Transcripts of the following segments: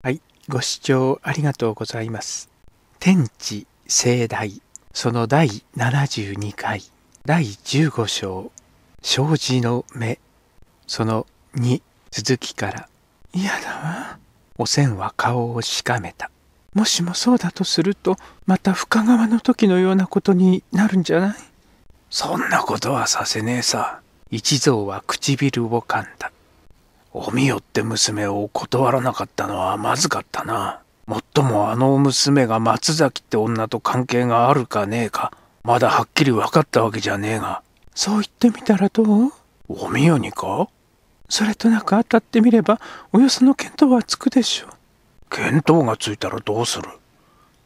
はい、ご視聴ありがとうございます。天地盛大、その第72回、第15章、障子の目、その2、続きから、嫌だわ。おせんは顔をしかめた。もしもそうだとすると、また深川の時のようなことになるんじゃないそんなことはさせねえさ。一蔵は唇を噛んだ。おみよって娘を断らなかったのはまずかったな。もっともあの娘が松崎って女と関係があるかねえか、まだはっきり分かったわけじゃねえが。そう言ってみたらどうおみよにかそれとなく当たってみれば、およその見当はつくでしょう。見当がついたらどうする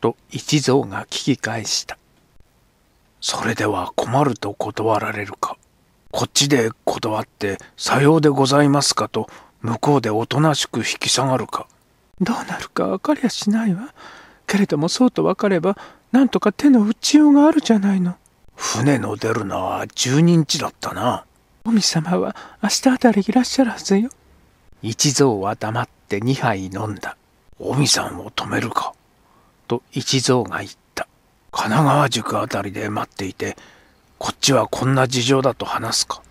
と一蔵が聞き返した。それでは困ると断られるか。こっちで断って「さようでございますか」と向こうでおとなしく引き下がるかどうなるか分かりゃしないわけれどもそうと分かればなんとか手の打ちようがあるじゃないの船の出るのは十人日だったなおみ様は明日あたりいらっしゃるはずよ一蔵は黙って2杯飲んだおみさんを止めるかと一蔵が言った神奈川塾あたりで待っていてこっちはこんな事情だと話すか。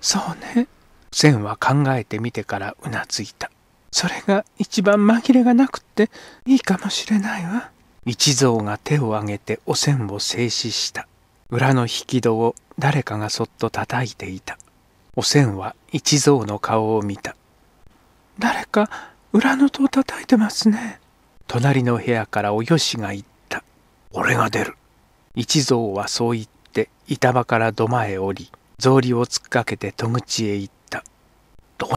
そうね。千は考えてみてからうなずいた。それが一番紛れがなくっていいかもしれないわ。一蔵が手を挙げてお線を静止した。裏の引き戸を誰かがそっと叩いていた。お線は一蔵の顔を見た。誰か裏の戸を叩いてますね。隣の部屋からおよしが言った。俺が出る。一蔵はそう言った。って板場から土間へ降り草履を突っかけて戸口へ行った